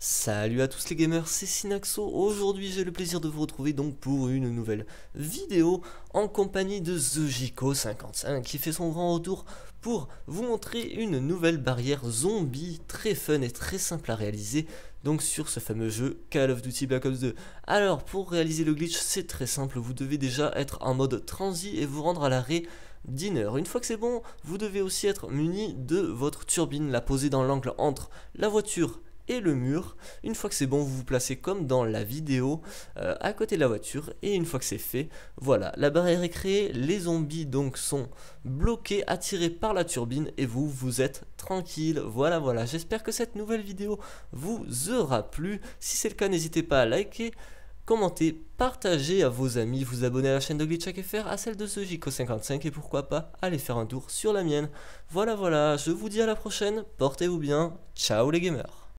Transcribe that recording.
Salut à tous les gamers, c'est Synaxo. Aujourd'hui, j'ai le plaisir de vous retrouver donc pour une nouvelle vidéo en compagnie de TheGico55 qui fait son grand retour pour vous montrer une nouvelle barrière zombie très fun et très simple à réaliser donc sur ce fameux jeu Call of Duty Black Ops 2. Alors, pour réaliser le glitch, c'est très simple, vous devez déjà être en mode transi et vous rendre à l'arrêt Dinner. Une fois que c'est bon, vous devez aussi être muni de votre turbine, la poser dans l'angle entre la voiture et le mur. Une fois que c'est bon, vous vous placez comme dans la vidéo euh, à côté de la voiture et une fois que c'est fait, voilà, la barrière est créée, les zombies donc sont bloqués, attirés par la turbine et vous, vous êtes tranquille. Voilà, voilà, j'espère que cette nouvelle vidéo vous aura plu. Si c'est le cas, n'hésitez pas à liker commenter, partager à vos amis, vous abonner à la chaîne de Glitch à celle de ce jico 55 et pourquoi pas aller faire un tour sur la mienne. Voilà voilà, je vous dis à la prochaine, portez-vous bien, ciao les gamers